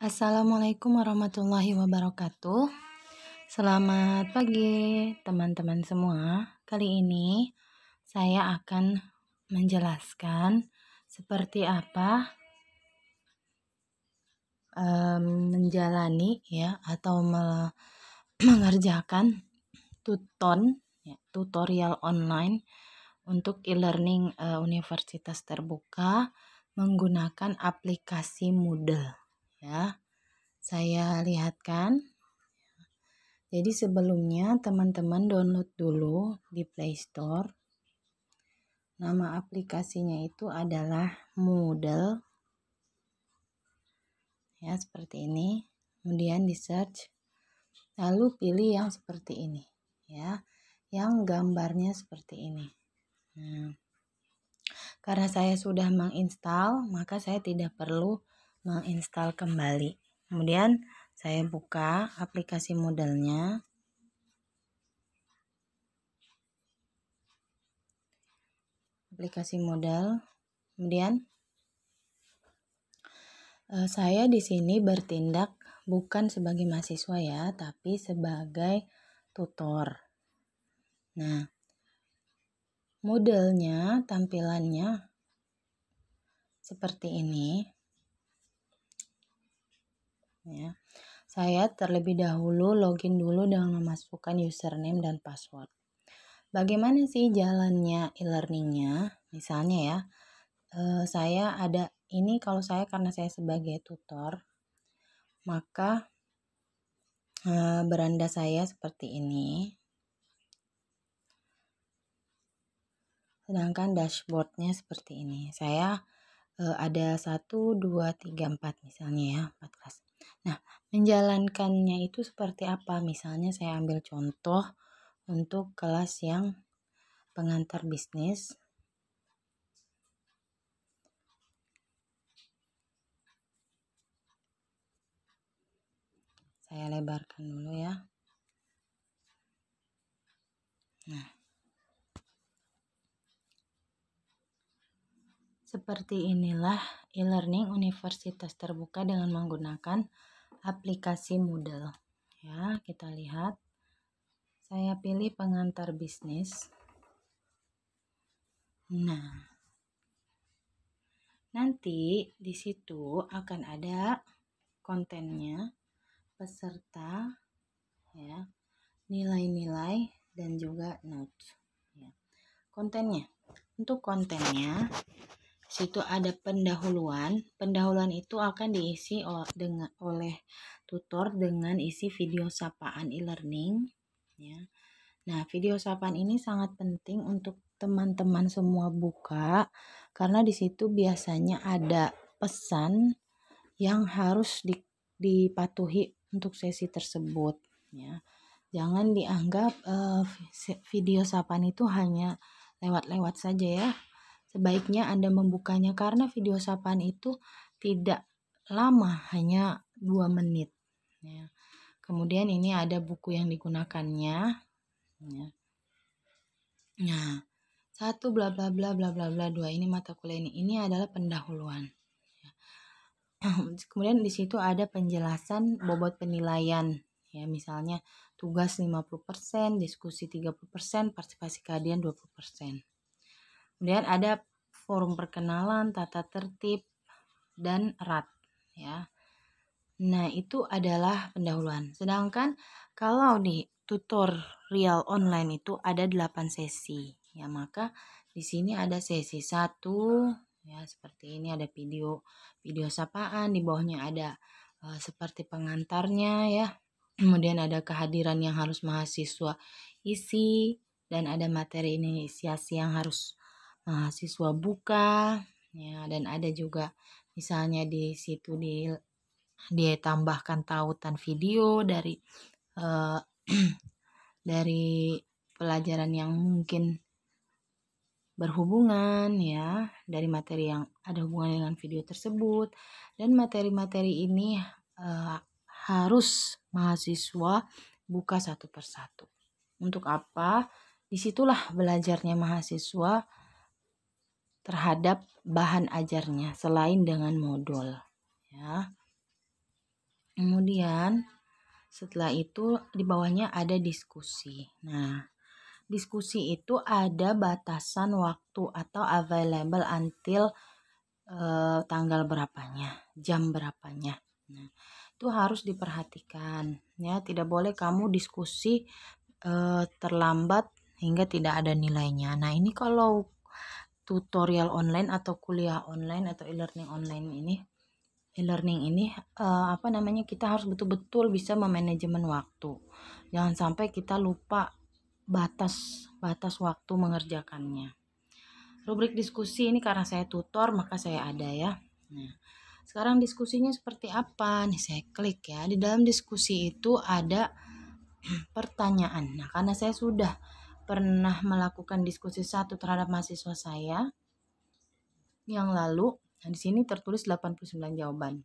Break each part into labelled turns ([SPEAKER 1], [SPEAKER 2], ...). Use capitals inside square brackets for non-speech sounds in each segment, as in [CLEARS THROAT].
[SPEAKER 1] Assalamualaikum warahmatullahi wabarakatuh. Selamat pagi, teman-teman semua. Kali ini saya akan menjelaskan seperti apa um, menjalani ya atau me [CLEARS THROAT] mengerjakan tuton ya, tutorial online untuk e-learning uh, universitas terbuka menggunakan aplikasi Moodle ya saya lihatkan jadi sebelumnya teman-teman download dulu di Play Store nama aplikasinya itu adalah Moodle ya seperti ini kemudian di search lalu pilih yang seperti ini ya yang gambarnya seperti ini nah, karena saya sudah menginstal maka saya tidak perlu menginstal kembali kemudian saya buka aplikasi modelnya aplikasi model. kemudian eh, saya di sini bertindak bukan sebagai mahasiswa ya tapi sebagai tutor nah modelnya tampilannya seperti ini ya. Saya terlebih dahulu login dulu dengan memasukkan username dan password. Bagaimana sih jalannya e-learningnya? Misalnya ya, eh, saya ada ini kalau saya karena saya sebagai tutor, maka eh, beranda saya seperti ini. Sedangkan dashboardnya seperti ini. Saya eh, ada 1, 2, 3, 4 misalnya ya, 4 kelas. Nah, menjalankannya itu seperti apa? Misalnya saya ambil contoh untuk kelas yang pengantar bisnis. Saya lebarkan dulu ya. Nah. Seperti inilah e-learning universitas terbuka dengan menggunakan aplikasi Moodle. Ya, kita lihat. Saya pilih pengantar bisnis. Nah, nanti di situ akan ada kontennya, peserta, ya, nilai-nilai dan juga notes. Ya. Kontennya, untuk kontennya situ ada pendahuluan. Pendahuluan itu akan diisi dengan oleh tutor dengan isi video sapaan e-learning ya. Nah, video sapaan ini sangat penting untuk teman-teman semua buka karena di situ biasanya ada pesan yang harus di, dipatuhi untuk sesi tersebut ya. Jangan dianggap uh, video sapaan itu hanya lewat-lewat saja ya Sebaiknya Anda membukanya karena video sapaan itu tidak lama, hanya 2 menit. Ya. Kemudian ini ada buku yang digunakannya. Ya. Nah, satu bla bla bla bla bla bla dua ini mata kuliah ini ini adalah pendahuluan. Ya. [CLEARS THROAT] Kemudian di situ ada penjelasan bobot penilaian ya misalnya tugas 50%, diskusi 30%, partisipasi kehadiran 20%. Kemudian ada forum perkenalan, tata tertib, dan erat ya. Nah, itu adalah pendahuluan. Sedangkan kalau di tutorial online itu ada 8 sesi. Ya, maka di sini ada sesi 1 ya seperti ini ada video video sapaan di bawahnya ada e, seperti pengantarnya ya. Kemudian ada kehadiran yang harus mahasiswa isi dan ada materi inisiasi yang harus mahasiswa buka ya dan ada juga misalnya di situ di ditambahkan tautan video dari uh, [CLEARS THROAT] dari pelajaran yang mungkin berhubungan ya dari materi yang ada hubungan dengan video tersebut dan materi-materi ini uh, harus mahasiswa buka satu persatu. Untuk apa? Disitulah belajarnya mahasiswa terhadap bahan ajarnya selain dengan modul ya. Kemudian setelah itu di bawahnya ada diskusi. Nah, diskusi itu ada batasan waktu atau available until uh, tanggal berapanya, jam berapanya. Nah, itu harus diperhatikan ya, tidak boleh kamu diskusi uh, terlambat hingga tidak ada nilainya. Nah, ini kalau tutorial online atau kuliah online atau e-learning online ini e-learning ini uh, apa namanya kita harus betul-betul bisa memanajemen waktu jangan sampai kita lupa batas batas waktu mengerjakannya rubrik diskusi ini karena saya tutor maka saya ada ya nah sekarang diskusinya seperti apa nih saya klik ya di dalam diskusi itu ada [CLEARS THROAT] pertanyaan nah karena saya sudah pernah melakukan diskusi satu terhadap mahasiswa saya yang lalu. Nah, di sini tertulis 89 jawaban.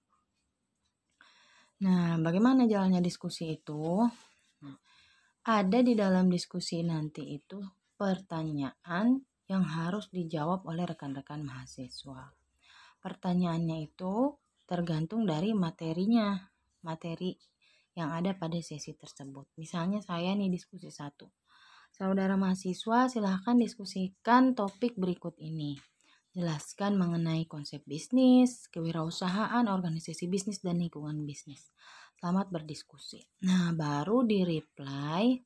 [SPEAKER 1] Nah, bagaimana jalannya diskusi itu? ada di dalam diskusi nanti itu pertanyaan yang harus dijawab oleh rekan-rekan mahasiswa. Pertanyaannya itu tergantung dari materinya, materi yang ada pada sesi tersebut. Misalnya saya nih diskusi satu Saudara mahasiswa, silahkan diskusikan topik berikut ini. Jelaskan mengenai konsep bisnis, kewirausahaan, organisasi bisnis, dan lingkungan bisnis. Selamat berdiskusi. Nah, baru di reply,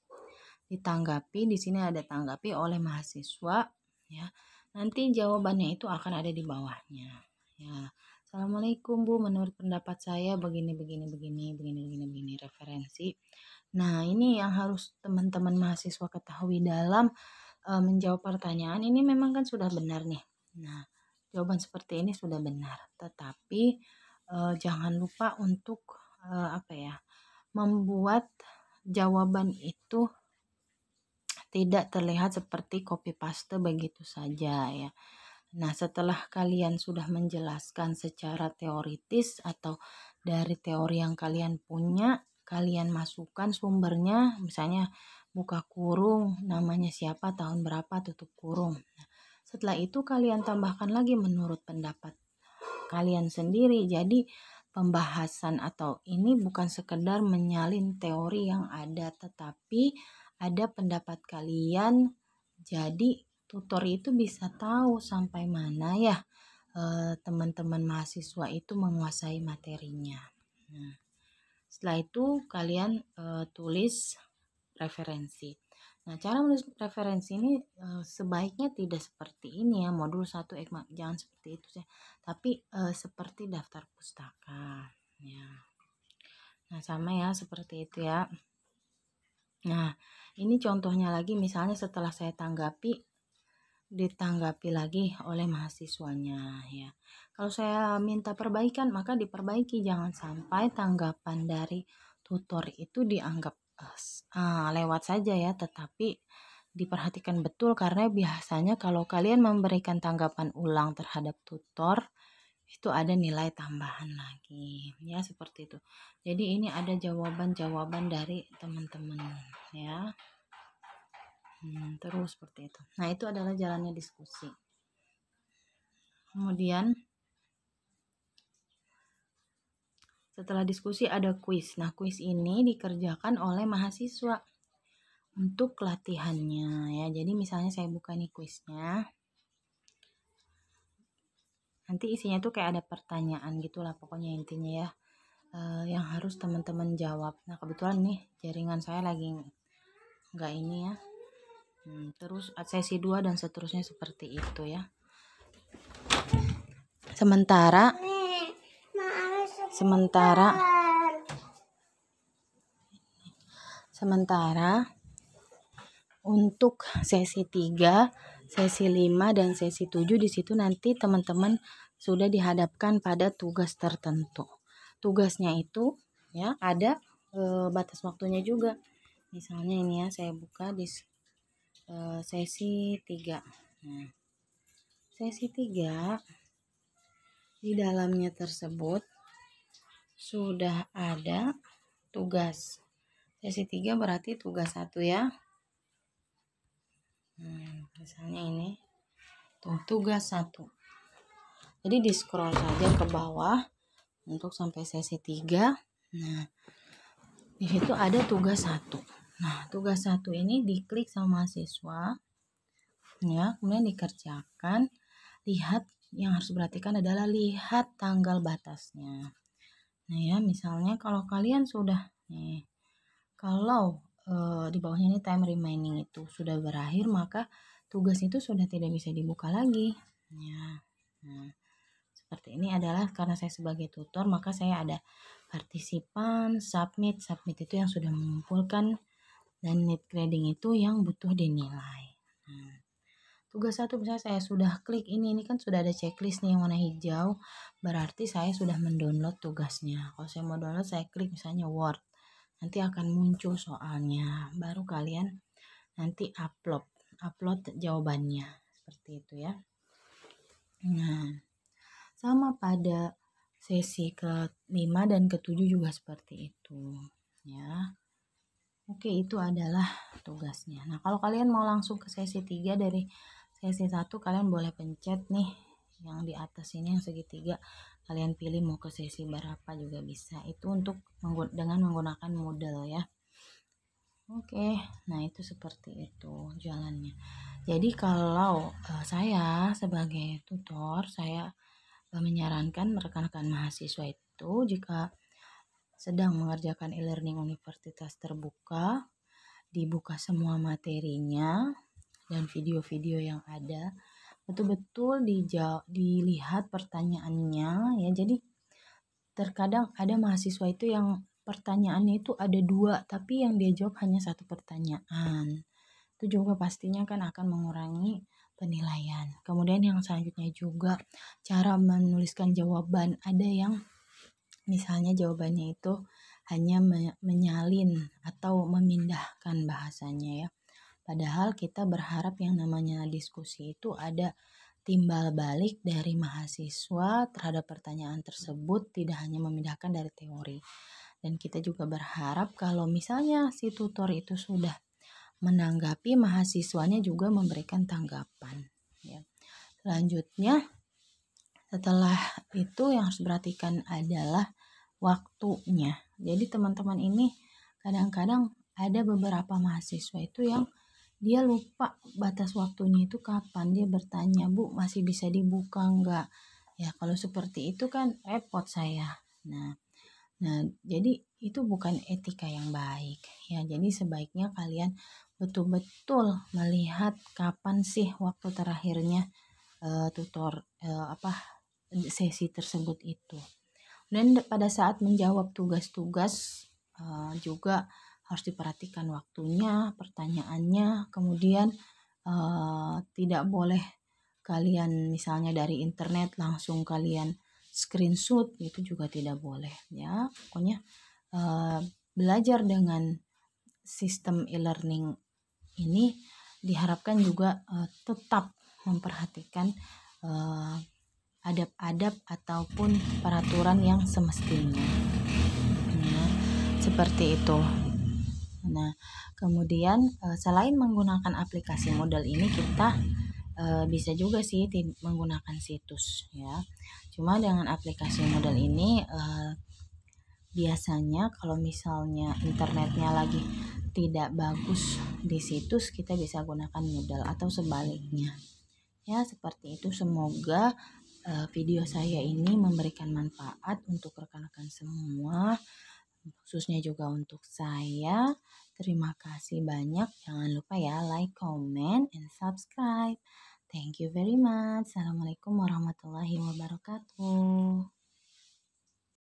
[SPEAKER 1] ditanggapi, di sini ada tanggapi oleh mahasiswa, ya. Nanti jawabannya itu akan ada di bawahnya, ya. Assalamualaikum Bu, menurut pendapat saya begini begini begini begini begini begini referensi Nah, ini yang harus teman-teman mahasiswa ketahui dalam e, menjawab pertanyaan ini memang kan sudah benar nih. Nah, jawaban seperti ini sudah benar, tetapi e, jangan lupa untuk e, apa ya? membuat jawaban itu tidak terlihat seperti copy paste begitu saja ya. Nah, setelah kalian sudah menjelaskan secara teoritis atau dari teori yang kalian punya kalian masukkan sumbernya misalnya buka kurung namanya siapa tahun berapa tutup kurung nah, setelah itu kalian tambahkan lagi menurut pendapat kalian sendiri jadi pembahasan atau ini bukan sekedar menyalin teori yang ada tetapi ada pendapat kalian jadi tutor itu bisa tahu sampai mana ya eh, teman-teman mahasiswa itu menguasai materinya nah. Setelah itu kalian e, tulis referensi. Nah, cara menulis referensi ini e, sebaiknya tidak seperti ini ya, modul 1 ekma eh, jangan seperti itu ya. Tapi e, seperti daftar pustaka ya. Nah, sama ya seperti itu ya. Nah, ini contohnya lagi misalnya setelah saya tanggapi ditanggapi lagi oleh mahasiswanya ya. Kalau saya minta perbaikan maka diperbaiki jangan sampai tanggapan dari tutor itu dianggap uh, lewat saja ya tetapi diperhatikan betul karena biasanya kalau kalian memberikan tanggapan ulang terhadap tutor itu ada nilai tambahan lagi ya seperti itu. Jadi ini ada jawaban-jawaban dari teman-teman ya hmm, terus seperti itu nah itu adalah jalannya diskusi kemudian setelah diskusi ada kuis nah kuis ini dikerjakan oleh mahasiswa untuk latihannya ya jadi misalnya saya buka nih kuisnya nanti isinya tuh kayak ada pertanyaan gitulah pokoknya intinya ya e, yang harus teman-teman jawab nah kebetulan nih jaringan saya lagi nggak ini ya Hmm, terus sesi 2 dan seterusnya seperti itu ya sementara sementara sementara untuk sesi 3, sesi 5 dan sesi 7 disitu nanti teman-teman sudah dihadapkan pada tugas tertentu. Tugasnya itu ya ada e, batas waktunya juga. Misalnya ini ya saya buka di Eh, sesi 3 nah, hmm. sesi 3 di dalamnya tersebut sudah ada tugas sesi 3 berarti tugas 1 ya hmm, misalnya ini tuh tugas 1 jadi di scroll saja ke bawah untuk sampai sesi 3 nah di situ ada tugas satu Nah, tugas satu ini diklik sama mahasiswa. Ya, kemudian dikerjakan. Lihat yang harus diperhatikan adalah lihat tanggal batasnya. Nah, ya, misalnya kalau kalian sudah nih kalau e, di bawahnya ini time remaining itu sudah berakhir, maka tugas itu sudah tidak bisa dibuka lagi. Ya. Nah, seperti ini adalah karena saya sebagai tutor, maka saya ada partisipan, submit, submit itu yang sudah mengumpulkan dan lead grading itu yang butuh dinilai. Nah, tugas satu misalnya saya sudah klik ini, ini kan sudah ada checklist nih yang warna hijau, berarti saya sudah mendownload tugasnya. Kalau saya mau download, saya klik misalnya Word. Nanti akan muncul soalnya, baru kalian nanti upload, upload jawabannya. Seperti itu ya. Nah, sama pada sesi ke ke-5 dan ke-7 juga seperti itu ya Oke, itu adalah tugasnya. Nah, kalau kalian mau langsung ke sesi 3 dari sesi 1, kalian boleh pencet nih yang di atas ini yang segitiga. Kalian pilih mau ke sesi berapa juga bisa. Itu untuk dengan menggunakan modal ya. Oke, nah itu seperti itu jalannya. Jadi kalau uh, saya sebagai tutor, saya eh, menyarankan rekan-rekan mahasiswa itu jika sedang mengerjakan e-learning universitas terbuka, dibuka semua materinya dan video-video yang ada, betul-betul dilihat pertanyaannya ya. Jadi terkadang ada mahasiswa itu yang pertanyaannya itu ada dua tapi yang dia jawab hanya satu pertanyaan itu juga pastinya kan akan mengurangi penilaian kemudian yang selanjutnya juga cara menuliskan jawaban ada yang Misalnya jawabannya itu hanya menyalin atau memindahkan bahasanya ya. Padahal kita berharap yang namanya diskusi itu ada timbal balik dari mahasiswa terhadap pertanyaan tersebut tidak hanya memindahkan dari teori. Dan kita juga berharap kalau misalnya si tutor itu sudah menanggapi mahasiswanya juga memberikan tanggapan ya. Selanjutnya setelah itu yang harus diperhatikan adalah waktunya. Jadi teman-teman ini kadang-kadang ada beberapa mahasiswa itu yang dia lupa batas waktunya itu kapan dia bertanya bu masih bisa dibuka enggak? ya kalau seperti itu kan repot saya nah nah jadi itu bukan etika yang baik ya jadi sebaiknya kalian betul-betul melihat kapan sih waktu terakhirnya uh, tutor uh, apa sesi tersebut itu. Dan pada saat menjawab tugas-tugas uh, juga harus diperhatikan waktunya, pertanyaannya, kemudian uh, tidak boleh kalian misalnya dari internet langsung kalian screenshot itu juga tidak boleh ya pokoknya uh, belajar dengan sistem e-learning ini diharapkan juga uh, tetap memperhatikan uh, adab-adab ataupun peraturan yang semestinya. Nah, seperti itu. Nah, kemudian eh, selain menggunakan aplikasi modal ini kita eh, bisa juga sih menggunakan situs ya. Cuma dengan aplikasi modal ini eh, biasanya kalau misalnya internetnya lagi tidak bagus di situs kita bisa gunakan modal atau sebaliknya. Ya, seperti itu semoga Eh, video saya ini memberikan manfaat untuk rekan-rekan semua, khususnya juga untuk saya. Terima kasih banyak. Jangan lupa ya like, comment, and subscribe. Thank you very much. Assalamualaikum warahmatullahi wabarakatuh.